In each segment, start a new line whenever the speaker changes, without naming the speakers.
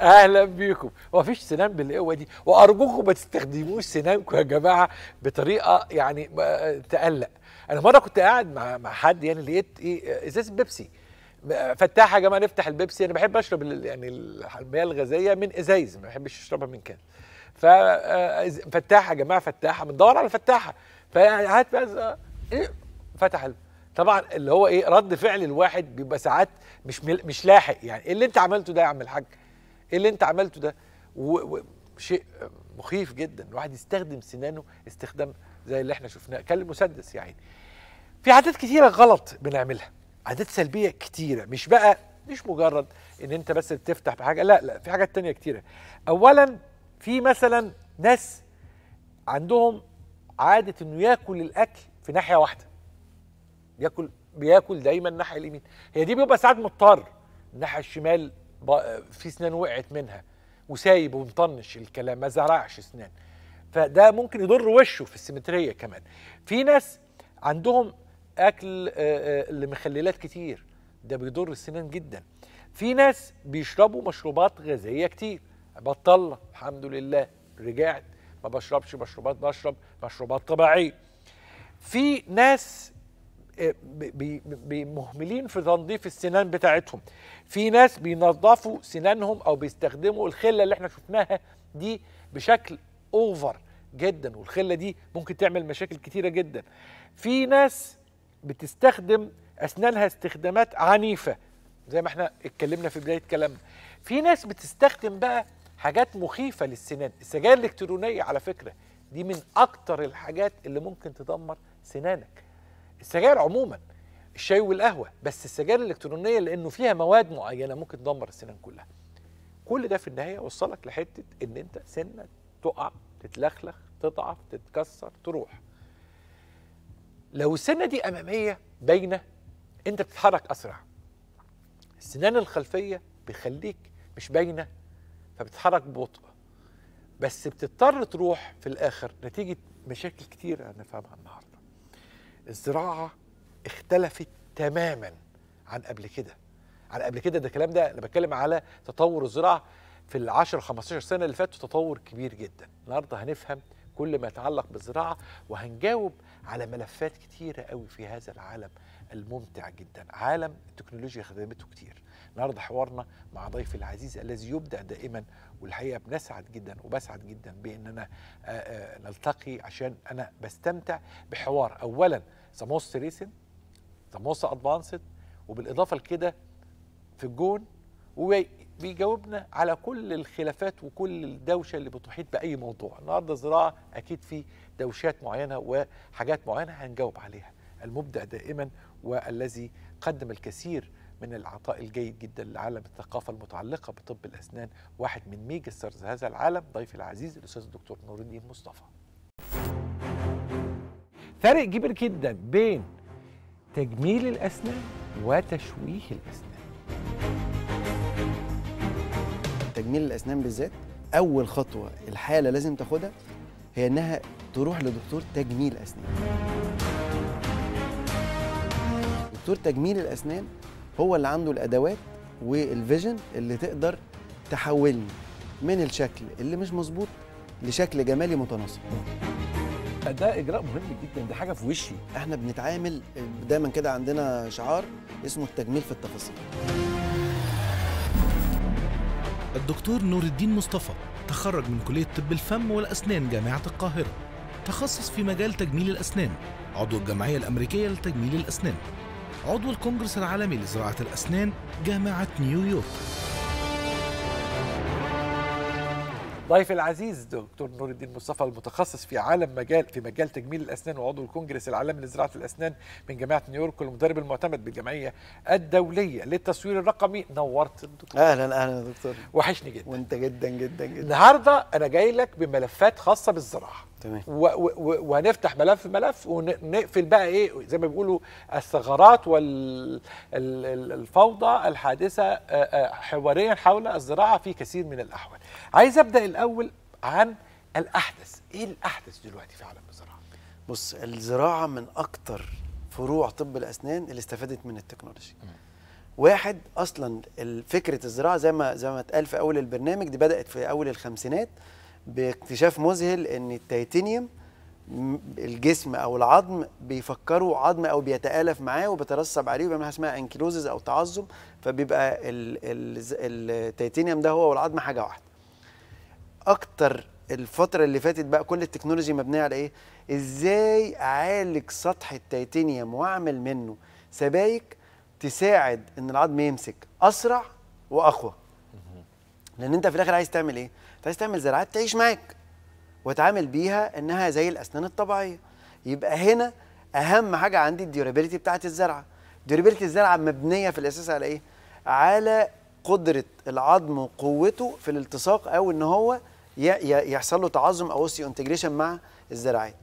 اهلا بيكم هو فيش سنان بالقوه دي وارجوكم ما تستخدموش سنانكم يا جماعه بطريقه يعني تقلق انا مره كنت قاعد مع مع حد يعني لقيت ايه ازاز بيبسي فتاحه يا جماعه نفتح البيبسي انا بحب اشرب يعني المياه الغازيه من ازايز ما بحبش اشربها من كان ففتاحه آه، يا جماعه فتاحه بندور على فتاحه فقعدت بقى ايه فتح طبعا اللي هو ايه رد فعل الواحد بيبقى ساعات مش مل... مش لاحق يعني ايه اللي انت عملته ده يا عم الحاج ايه اللي انت عملته ده و... و... شيء مخيف جدا الواحد يستخدم سنانه استخدام زي اللي احنا شفناه كان يا يعني في عادات كتيره غلط بنعملها عادات سلبيه كتيره مش بقى مش مجرد ان انت بس بتفتح بحاجه لا لا في حاجات تانية كتيره اولا في مثلا ناس عندهم عاده انه ياكل الاكل في ناحيه واحده بياكل بياكل دايما الناحيه اليمين هي دي بيبقى ساعات مضطر الناحيه الشمال في سنان وقعت منها وسايب ومطنش الكلام ما زرعش سنان فده ممكن يضر وشه في السيمتريه كمان في ناس عندهم اكل آه، آه، لمخللات كتير ده بيضر السنان جدا في ناس بيشربوا مشروبات غازيه كتير بطلنا الحمد لله رجعت ما بشربش مشروبات بشرب مشروبات طبيعيه في ناس مهملين في تنظيف السنان بتاعتهم في ناس بينظفوا سنانهم او بيستخدموا الخله اللي احنا شفناها دي بشكل اوفر جدا والخله دي ممكن تعمل مشاكل كتيره جدا في ناس بتستخدم اسنانها استخدامات عنيفه زي ما احنا اتكلمنا في بدايه كلامنا في ناس بتستخدم بقى حاجات مخيفه للسنان السجاير الالكترونيه على فكره دي من اكتر الحاجات اللي ممكن تدمر سنانك السجاير عموما الشاي والقهوه بس السجاير الالكترونيه لانه فيها مواد معينه ممكن تدمر السنان كلها كل ده في النهايه وصلك لحته ان انت سنه تقع تتلخلخ تضعف تتكسر تروح لو السنه دي اماميه باينه انت بتتحرك اسرع السنان الخلفيه بيخليك مش باينه فبتتحرك ببطء بس بتضطر تروح في الاخر نتيجه مشاكل كتير انا النهارده الزراعه اختلفت تماما عن قبل كده عن قبل كده ده الكلام ده انا بتكلم على تطور الزراعه في ال 10 15 سنه اللي فاتوا تطور كبير جدا النهارده هنفهم كل ما يتعلق بالزراعه وهنجاوب على ملفات كتيره قوي في هذا العالم الممتع جدا عالم التكنولوجيا خدمته كتير النهارده حوارنا مع ضيفي العزيز الذي يبدع دائما والحقيقه بنسعد جدا وبسعد جدا بان انا آه، آه، نلتقي عشان انا بستمتع بحوار اولا ساموس ريسن ساموس ادفانسد وبالاضافه لكده في الجون وبيجاوبنا على كل الخلافات وكل الدوشه اللي بتحيط باي موضوع النهارده زراعه اكيد في دوشات معينه وحاجات معينه هنجاوب عليها المبدع دائما والذي قدم الكثير من العطاء الجيد جدا لعالم الثقافه المتعلقه بطب الاسنان واحد من ميجا ستارز هذا العالم ضيفي العزيز الاستاذ الدكتور نور الدين مصطفى. فرق كبير جدا بين تجميل الاسنان
وتشويه الاسنان. تجميل الاسنان بالذات اول خطوه الحاله لازم تاخدها هي انها تروح لدكتور تجميل اسنان. دكتور تجميل الاسنان هو اللي عنده الادوات والفيجن اللي تقدر تحولني من الشكل اللي مش مظبوط لشكل جمالي متناسق ده اجراء مهم جدا ده حاجه في وشي احنا بنتعامل دايما كده عندنا شعار اسمه التجميل في التفاصيل
الدكتور نور الدين مصطفى تخرج من كليه طب الفم والاسنان جامعه القاهره تخصص في مجال تجميل الاسنان عضو الجمعيه الامريكيه لتجميل الاسنان عضو الكونغرس العالمي لزراعة الأسنان جامعة نيويورك ضيف العزيز دكتور نور الدين مصطفى المتخصص في عالم مجال في مجال تجميل الاسنان وعضو الكونجرس العالمي لزراعه الاسنان من جامعه نيويورك والمدرب المعتمد بالجمعيه الدوليه للتصوير الرقمي نورت الدكتور اهلا اهلا يا دكتور وحشني جدا وانت جدا جدا جدا النهارده انا جاي لك بملفات خاصه بالزراعه تمام وهنفتح ملف ملف ونقفل بقى ايه زي ما بيقولوا الثغرات والفوضى الحادثه آه، آه، حواريا حول الزراعه في كثير من الاحوال. عايز ابدا الاول عن الاحدث، ايه الاحدث دلوقتي في عالم الزراعه؟
بص الزراعه من اكثر فروع طب الاسنان اللي استفادت من التكنولوجيا. واحد اصلا فكره الزراعه زي ما زي ما اتقال في اول البرنامج دي بدات في اول الخمسينات باكتشاف مذهل ان التيتانيوم الجسم او العظم بيفكروا عظم او بيتالف معاه وبترسب عليه وبيعمل حاجه اسمها انكلوزز او تعظم فبيبقى التيتانيوم ده هو والعظم حاجه واحده. اكتر الفتره اللي فاتت بقى كل التكنولوجي مبنيه على ايه؟ ازاي اعالج سطح التيتانيوم واعمل منه سبايك تساعد ان العظم يمسك اسرع واقوى. لان انت في الاخر عايز تعمل ايه انت عايز تعمل زراعات تعيش معاك وتعامل بيها انها زي الاسنان الطبيعيه يبقى هنا اهم حاجه عندي الديورابيلتي بتاعت الزرعه ديورابيلتي الزرعه مبنيه في الاساس على ايه على قدره العظم وقوته في الالتصاق او ان هو يحصل له تعظم او اوسيو انتجريشن مع الزراعات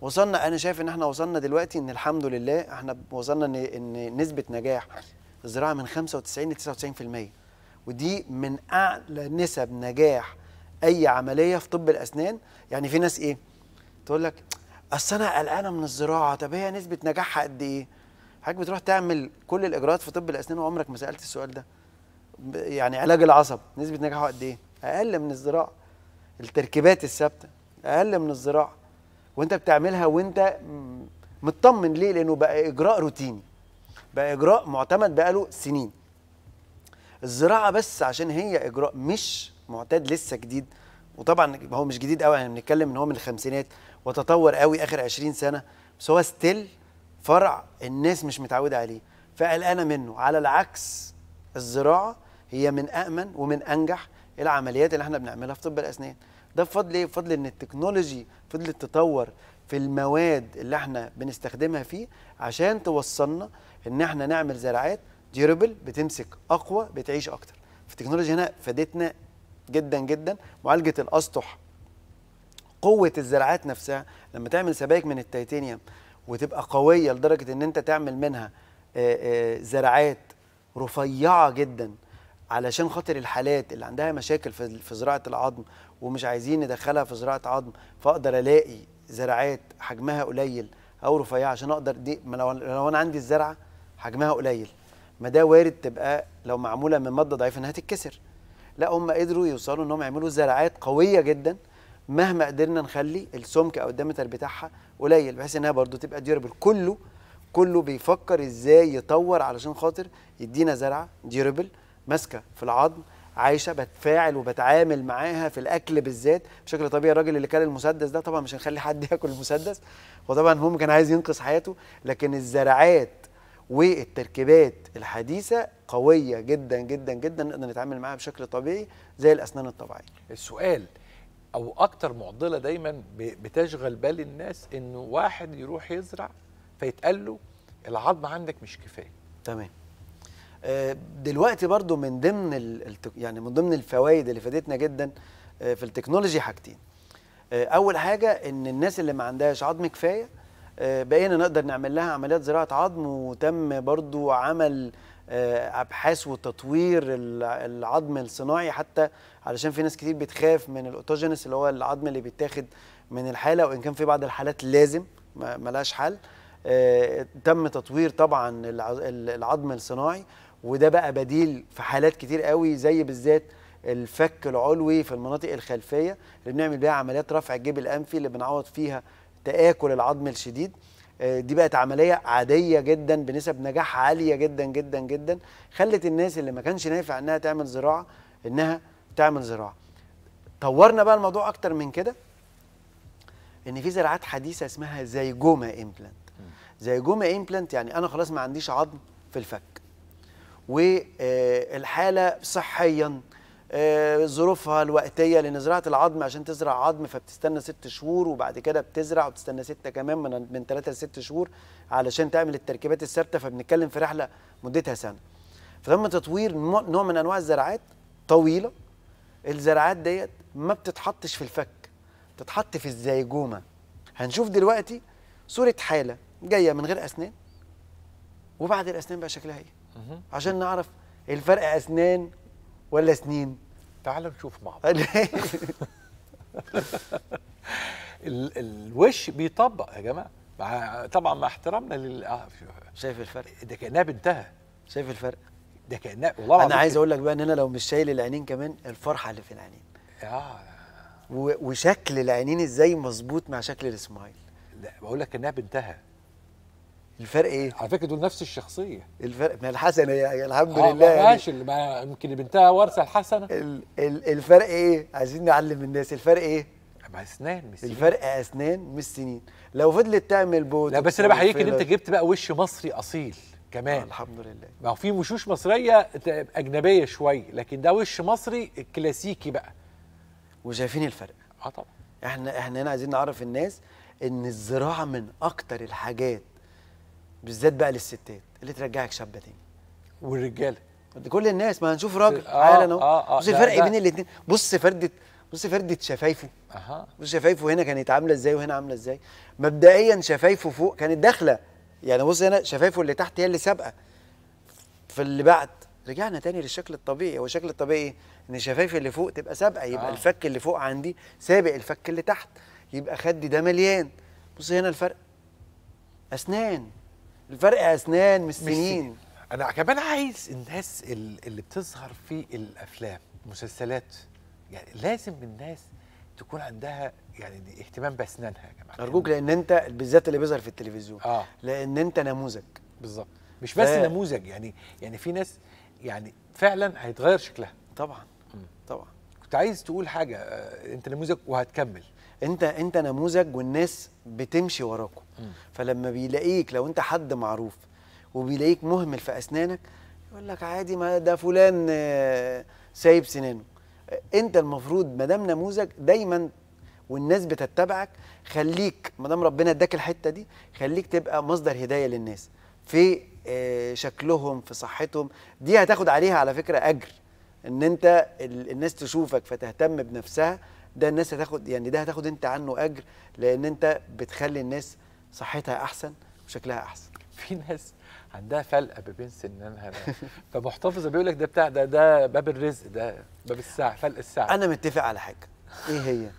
وصلنا انا شايف ان احنا وصلنا دلوقتي ان الحمد لله احنا وصلنا ان نسبه نجاح الزراعه من 95 ل 99% ودي من اعلى نسب نجاح اي عمليه في طب الاسنان يعني في ناس ايه تقول لك اصل انا قلقانه من الزراعه طب هي نسبه نجاحها قد ايه حضرتك بتروح تعمل كل الاجراءات في طب الاسنان وعمرك ما سالت السؤال ده يعني علاج العصب نسبه نجاحه قد ايه اقل من الزراعه التركيبات الثابته اقل من الزراعه وانت بتعملها وانت مطمن ليه لانه بقى اجراء روتيني بقى اجراء معتمد بقاله سنين الزراعه بس عشان هي اجراء مش معتاد لسه جديد وطبعا هو مش جديد قوي احنا يعني بنتكلم ان هو من الخمسينات وتطور قوي اخر 20 سنه بس هو ستيل فرع الناس مش متعوده عليه فقلقانه منه على العكس الزراعه هي من امن ومن انجح العمليات اللي احنا بنعملها في طب الاسنان ده بفضل ايه بفضل ان التكنولوجي فضلت التطور في المواد اللي احنا بنستخدمها فيه عشان توصلنا ان احنا نعمل زراعات ديوربل بتمسك اقوى بتعيش اكتر فالتكنولوجيا هنا فادتنا جدا جدا معالجه الاسطح قوه الزراعات نفسها لما تعمل سبائك من التيتانيوم وتبقى قويه لدرجه ان انت تعمل منها آه، آه، زراعات رفيعه جدا علشان خاطر الحالات اللي عندها مشاكل في زراعه العظم ومش عايزين ندخلها في زراعه عظم فاقدر الاقي زراعات حجمها قليل او رفيعه عشان اقدر دي لو انا عندي الزرعه حجمها قليل ما ده وارد تبقى لو معموله من ماده ضعيفه انها تتكسر لا هم قدروا يوصلوا انهم يعملوا زراعات قويه جدا مهما قدرنا نخلي السمك او الدمتر بتاعها قليل بحيث انها برضو تبقى ديورابل كله كله بيفكر ازاي يطور علشان خاطر يدينا زرعه ديورابل ماسكه في العظم عايشه بتفاعل وبتعامل معاها في الاكل بالذات بشكل طبيعي الراجل اللي كان المسدس ده طبعا مش هنخلي حد ياكل المسدس وطبعا هو كان عايز ينقذ حياته لكن الزرعات والتركيبات الحديثه قويه جدا جدا جدا نقدر نتعامل معاها بشكل طبيعي زي الاسنان الطبيعيه. السؤال
او اكتر معضله دايما بتشغل بال الناس انه واحد يروح يزرع فيتقال له العظم عندك
مش كفايه. تمام. آه، دلوقتي برضو من ضمن يعني من ضمن الفوائد اللي فادتنا جدا آه، في التكنولوجي حاجتين. آه، اول حاجه ان الناس اللي ما عندهاش عظم كفايه آه، بقينا نقدر نعمل لها عمليات زراعه عظم وتم برضو عمل آه، ابحاث وتطوير العظم الصناعي حتى علشان في ناس كتير بتخاف من الاوتوجينس اللي هو العظم اللي بيتاخد من الحاله وان كان في بعض الحالات لازم ملهاش حل آه، تم تطوير طبعا العظم الصناعي وده بقى بديل في حالات كتير قوي زي بالذات الفك العلوي في المناطق الخلفيه اللي بنعمل بيها عمليات رفع الجيب الانفي اللي بنعوض فيها تآكل العظم الشديد آه، دي بقت عملية عادية جدا بنسب نجاح عالية جدا جدا جدا خلت الناس اللي ما كانش نافع انها تعمل زراعة انها تعمل زراعة طورنا بقى الموضوع اكتر من كده ان في زراعات حديثة اسمها زيجوما امبلانت زيجوما امبلانت يعني انا خلاص ما عنديش عظم في الفك والحالة آه، صحيا آه، ظروفها الوقتيه لان زراعه العظم عشان تزرع عظم فبتستنى ست شهور وبعد كده بتزرع وبتستنى سته كمان من من ثلاثه لست شهور علشان تعمل التركيبات الثابته فبنتكلم في رحله مدتها سنه. فتم تطوير نوع من انواع الزراعات طويله الزراعات ديت ما بتتحطش في الفك بتتحط في الزيجومه. هنشوف دلوقتي صوره حاله جايه من غير اسنان وبعد الاسنان بقى شكلها ايه؟ عشان نعرف الفرق اسنان ولا سنين تعال نشوف بعض ال
الوش بيطبق يا جماعه مع طبعا مع احترامنا لل آه، شايف الفرق
ده كانها بنتها شايف الفرق ده كانها والله انا عايز اقول لك بقى ان انا لو مش شايل العينين كمان الفرحه اللي في العينين اه وشكل العينين ازاي مظبوط مع شكل السمايل لا بقول لك انها بنتها الفرق ايه؟ على فكره دول نفس الشخصيه الفرق ما الحسنه يا الحمد آه لله ماشي ما يمكن بنتها ورثه الحسنه ال ال الفرق ايه؟ عايزين نعلم الناس الفرق ايه؟ اسنان مش سنين الفرق اسنان مش سنين لو فضلت تعمل بوت لا بس انا بحييك ان انت
جبت بقى وش مصري اصيل كمان آه الحمد لله ما هو في وشوش مصريه اجنبيه شويه لكن ده وش مصري
كلاسيكي بقى وشايفين الفرق اه طبعا احنا احنا هنا عايزين نعرف الناس ان الزراعه من اكتر الحاجات بالذات بقى للستات اللي ترجعك شابه تاني والرجاله كل الناس ما هنشوف راجل آه عيال انا آه آه بص الفرق بين الاثنين بص فرده بص فرده شفايفه اها بص شفايفه هنا كانت عامله ازاي وهنا عامله ازاي مبدئيا شفايفه فوق كانت داخله يعني بص هنا شفايفه اللي تحت هي اللي سابقه في اللي بعد رجعنا تاني للشكل الطبيعي هو الشكل الطبيعي إيه؟ ان الشفايف اللي فوق تبقى سابقه يبقى آه. الفك اللي فوق عندي سابق الفك اللي تحت يبقى خدي ده مليان بص هنا الفرق اسنان الفرق اسنان مش سنين
انا كمان عايز الناس اللي بتظهر في الافلام المسلسلات
يعني لازم
الناس تكون عندها يعني اهتمام باسنانها
يا جماعه ارجوك لان انت بالذات اللي بيظهر في التلفزيون آه. لان انت نموذج بالظبط مش بس ف... نموذج يعني يعني في ناس يعني
فعلا هيتغير شكلها
طبعا م. طبعا عايز تقول حاجه آه، انت نموذج وهتكمل انت انت نموذج والناس بتمشي وراكوا فلما بيلاقيك لو انت حد معروف وبيلاقيك مهمل في اسنانك يقول لك عادي ما ده فلان آه، سايب سنانه انت المفروض ما دام نموذج دايما والناس بتتبعك خليك ما دام ربنا اداك الحته دي خليك تبقى مصدر هدايه للناس في آه، شكلهم في صحتهم دي هتاخد عليها على فكره اجر ان انت الناس تشوفك فتهتم بنفسها ده الناس هتاخد يعني ده هتاخد انت عنه اجر لان انت بتخلي الناس صحتها احسن وشكلها احسن في ناس عندها
فلقه ما بين سنانها فمحتفظه بيقول لك ده بتاع ده ده باب الرزق ده باب
الساعه فلق الساعه انا متفق على حاجه ايه هي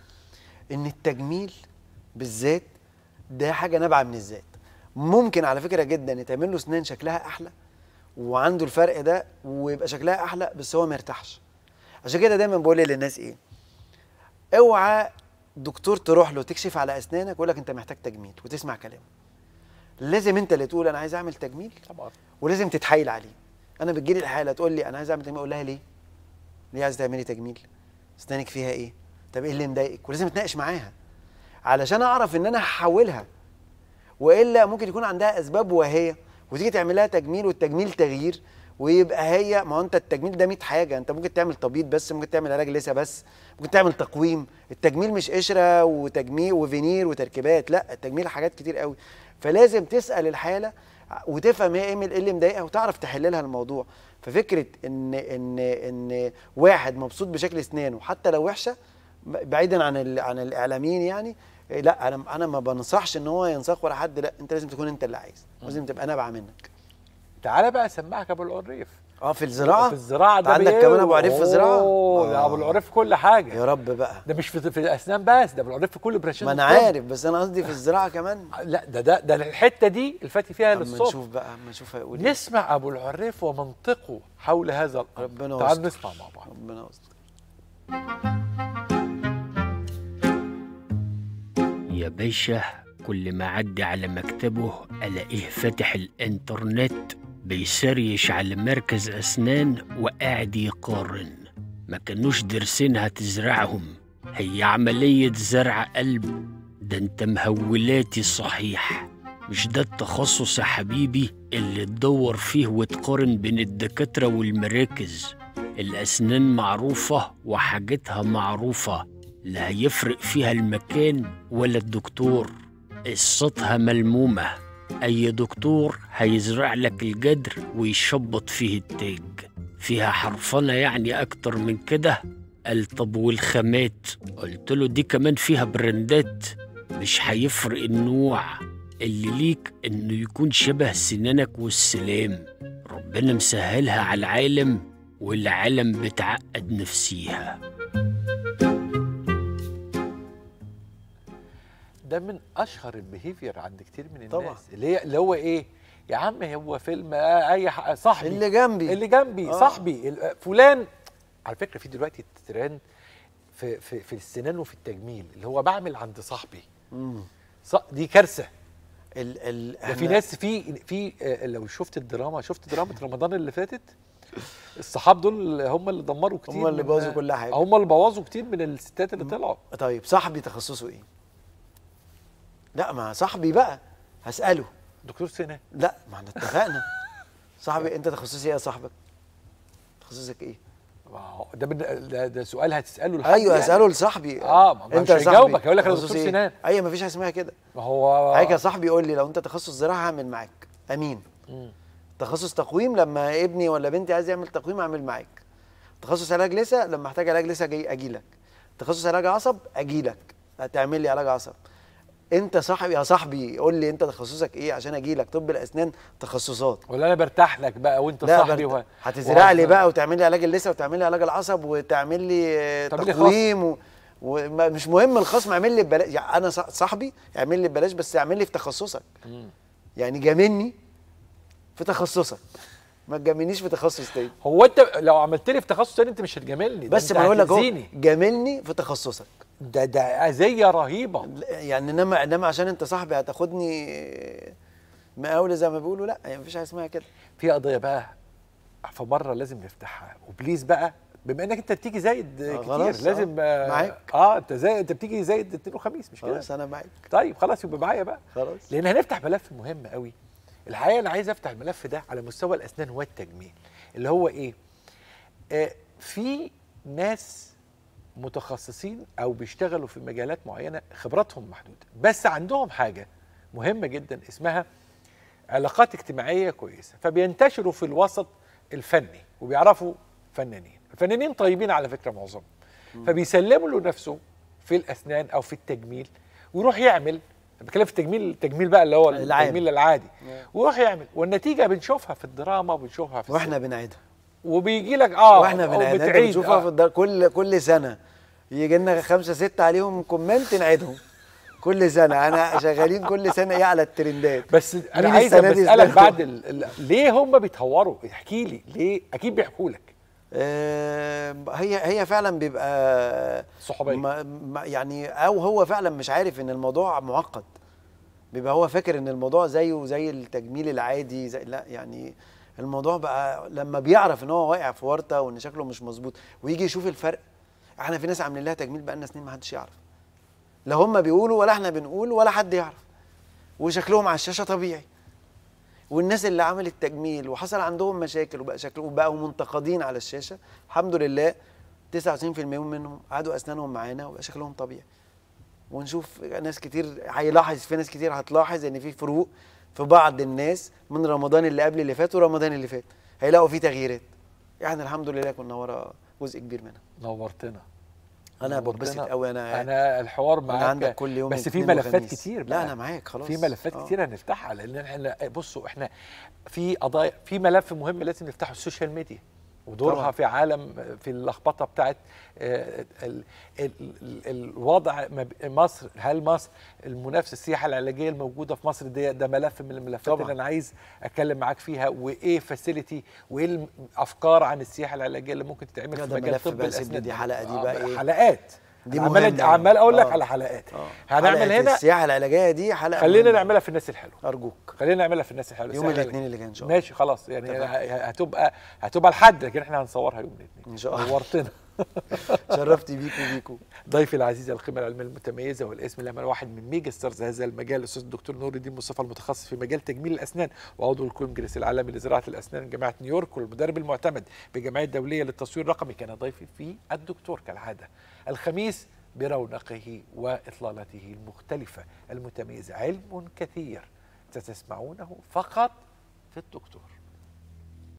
ان التجميل بالذات ده حاجه نابعه من الذات ممكن على فكره جدا يتعمل له سنان شكلها احلى وعنده الفرق ده ويبقى شكلها احلى بس هو ما يرتاحش عشان كده دايما بقول للناس ايه اوعى دكتور تروح له تكشف على اسنانك ويقول لك انت محتاج تجميل وتسمع كلامه لازم انت اللي تقول انا عايز اعمل تجميل طبعا ولازم تتحايل عليه انا بتجيلي الحاله تقول لي انا عايز اعمل تجميل اقول لها ليه ليه عايز تعملي تجميل اسنانك فيها ايه طب ايه اللي مضايقك ولازم اتناقش معاها علشان اعرف ان انا هحولها والا ممكن يكون عندها اسباب وهيه وتيجي تعملها تجميل والتجميل تغيير ويبقى هي ما هو انت التجميل ده 100 حاجه انت ممكن تعمل تبييض بس ممكن تعمل علاج لسه بس ممكن تعمل تقويم التجميل مش قشره وتجميل وفينير وتركيبات لا التجميل حاجات كتير قوي فلازم تسال الحاله وتفهم هي ايه اللي مضايقها وتعرف تحل لها الموضوع ففكره ان ان ان واحد مبسوط بشكل اسنانه حتى لو وحشه بعيدا عن عن الاعلاميين يعني إيه، لا انا انا ما بنصحش ان هو ينصح ولا حد لا انت لازم تكون انت اللي عايز لازم تبقى نابعه منك
تعالى بقى اسمعك ابو العريف اه في الزراعه في الزراعه ده عندك كمان ابو عريف في الزراعه اوه ده ابو العريف في كل حاجه يا رب بقى ده مش في, في الاسنان بس ده ابو العريف في كل براشين ما انا عارف بس انا قصدي في الزراعه كمان آه، لا ده ده ده الحته دي الفاتي فيها للصوت اما
نشوف بقى اما نشوف هيقول
إيه. نسمع ابو العريف ومنطقه حول هذا الامر ربنا يستر تعال نسمع
مع بعض ربنا يستر
يا باشا كل ما عدي على مكتبه ألاقيه فاتح الإنترنت بيسريش على مركز أسنان وقاعد يقارن ما كانوش درسين هتزرعهم هي عملية زرع قلب ده انت مهولاتي صحيح مش ده التخصص يا حبيبي اللي تدور فيه وتقارن بين الدكاترة والمراكز الأسنان معروفة وحاجتها معروفة لا هيفرق فيها المكان ولا الدكتور قصتها ملمومة أي دكتور هيزرع لك الجدر ويشبط فيه التاج فيها حرفنة يعني أكتر من كده قال طب والخامات قلت له دي كمان فيها برندات مش هيفرق النوع اللي ليك انه يكون شبه سنانك والسلام ربنا مسهلها على العالم والعالم بتعقد نفسيها
ده من اشهر البيهيفير عند كتير من الناس طبعا. اللي هي اللي هو ايه يا عم هو فيلم آه، اي آه، صاحبي اللي جنبي اللي جنبي آه. صاحبي آه، فلان على فكره في دلوقتي ترند في في في السنان وفي التجميل اللي هو بعمل عند صاحبي امم دي كارثه ال ال في ناس في في لو شفت الدراما شفت دراما رمضان اللي فاتت الصحاب دول هم اللي دمروا كتير هم اللي بوظوا كل
حاجه هم اللي بوظوا كتير من الستات اللي طلعوا طيب صاحبي تخصصه ايه؟ لا ما صاحبي بقى هساله دكتور سنان لا ما احنا اتفقنا صاحبي انت تخصصي ايه يا صاحبك؟ تخصصك ايه؟ ده ده, ده سؤال هتساله لحد ايوه يعني؟ هساله يعني. لصاحبي اه ما انت مش هيجاوبك هيقول لك انا دكتور ايه؟ سنان ايوه ما فيش حاجه اسمها كده ما هو آه. هيك يا صاحبي قول لي لو انت تخصص زراعه هعمل معاك امين مم. تخصص تقويم لما ابني ولا بنتي عايز يعمل تقويم اعمل معاك تخصص علاج لسه لما احتاج علاج لسه اجي لك تخصص علاج عصب اجي لك هتعمل لي علاج عصب انت صاحبي يا صاحبي قول لي انت تخصصك ايه عشان اجي لك طب الاسنان تخصصات ولا انا
برتاح لك بقى وانت لا صاحبي و... هتزرع لي بقى
وتعمل لي علاج اللثه وتعمل لي علاج العصب وتعمل لي تقويم و... مهم الخصم اعمل لي ببلاش يعني انا صاحبي اعمل لي ببلاش بس اعمل لي في تخصصك مم. يعني جاملني في تخصصك ما تجاملنيش في تخصص تاني هو انت لو عملت لي في تخصص تاني انت مش هتجاملني بس ما اقول لك جاملني في تخصصك ده ده اذيه رهيبه يعني انما انما عشان انت صاحبي هتاخدني مقاوله زي ما بيقولوا لا يعني مفيش حاجه اسمها كده في قضيه بقى في مره لازم نفتحها وبليز بقى بما انك انت بتيجي زايد
آه خلاص آه، لازم آه معاك اه انت زايد انت بتيجي زايد اثنين وخميس مش كده خلاص انا معاك طيب خلاص يبقى معايا بقى خلاص لان هنفتح ملف مهم قوي الحقيقه انا عايز افتح الملف ده على مستوى الاسنان والتجميل اللي هو ايه آه في ناس متخصصين او بيشتغلوا في مجالات معينه خبراتهم محدوده بس عندهم حاجه مهمه جدا اسمها علاقات اجتماعيه كويسه فبينتشروا في الوسط الفني وبيعرفوا فنانين الفنانين طيبين على فكره معظمهم فبيسلموا له نفسه في الاسنان او في التجميل ويروح يعمل بتكلم في التجميل التجميل بقى اللي هو العام. التجميل العادي نعم. ويروح يعمل والنتيجه بنشوفها في
الدراما وبنشوفها في واحنا بنعيدها وبيجي لك اه واحنا بنعيدها بنشوفها آه. في الدار كل كل سنه يجي لنا خمسه سته عليهم كومنت نعيدهم كل سنه انا شغالين كل سنه ايه على الترندات بس انا عايز اسالك بعد ال... ليه هم بيتهوروا احكي لي ليه اكيد بيحكوا لك آه، هي هي فعلا بيبقى صحوبيه يعني او هو فعلا مش عارف ان الموضوع معقد بيبقى هو فاكر ان الموضوع زيه زي التجميل العادي زي لا يعني الموضوع بقى لما بيعرف ان هو واقع في ورطه وان شكله مش مظبوط ويجي يشوف الفرق احنا في ناس عاملين لها تجميل بقالنا سنين ما حدش يعرف لا هم بيقولوا ولا احنا بنقول ولا حد يعرف وشكلهم على الشاشه طبيعي والناس اللي عملت تجميل وحصل عندهم مشاكل وبقى شكلهم بقوا منتقدين على الشاشه الحمد لله 99% منهم عادوا اسنانهم معانا وبقى شكلهم طبيعي ونشوف ناس كتير هيلاحظ في ناس كتير هتلاحظ ان في فروق في بعض الناس من رمضان اللي قبل اللي فات ورمضان اللي فات هيلاقوا فيه تغييرات يعني الحمد لله كنا ورا جزء كبير منها نورتنا انا بتبسط قوي انا
انا الحوار معاك عندك كل يوم بس في ملفات وخميس. كتير بقى. لا انا معاك خلاص في ملفات أوه. كتير هنفتحها لان احنا بصوا احنا في قضايا في ملف مهم لازم نفتحه السوشيال ميديا ودورها طبعا. في عالم في اللخبطه بتاعت آه، الوضع مصر هل مصر المنافسه السياحه العلاجيه الموجوده في مصر ده ده ملف من الملفات طبعا. اللي انا عايز اتكلم معاك فيها وايه فاسيلتي وايه الافكار عن السياحه العلاجيه اللي ممكن تتعمل في مجال طب الاسنان دي حلقه
دي آه، بقى ايه حلقات
دي عمال عمال اقول لك آه. على حلقات
آه. هنعمل هنا السياحه العلاجيه دي حلقه خلينا نعملها
في الناس الحلوه ارجوك خلينا نعملها في الناس الحلوه يوم الاثنين اللي جاي ان شاء الله ماشي خلاص يعني هتبقى هتبقى لحد لكن احنا هنصورها يوم الاثنين ان شاء الله نورتنا شرفتي بيكو بيكو ضيفي العزيز القيمه العلميه المتميزه والاسم الهام واحد من ميجا ستارز هذا المجال الاستاذ الدكتور نور الدين مصطفى المتخصص في مجال تجميل الاسنان وعضو الكونجرس العالمي لزراعه الاسنان جامعه نيويورك والمدرب المعتمد بالجمعيه الدوليه للتصوير الرقمي كان ضيفي في الدكتور كالعاده الخميس برونقه واطلالته المختلفه المتميزه علم كثير ستسمعونه فقط في الدكتور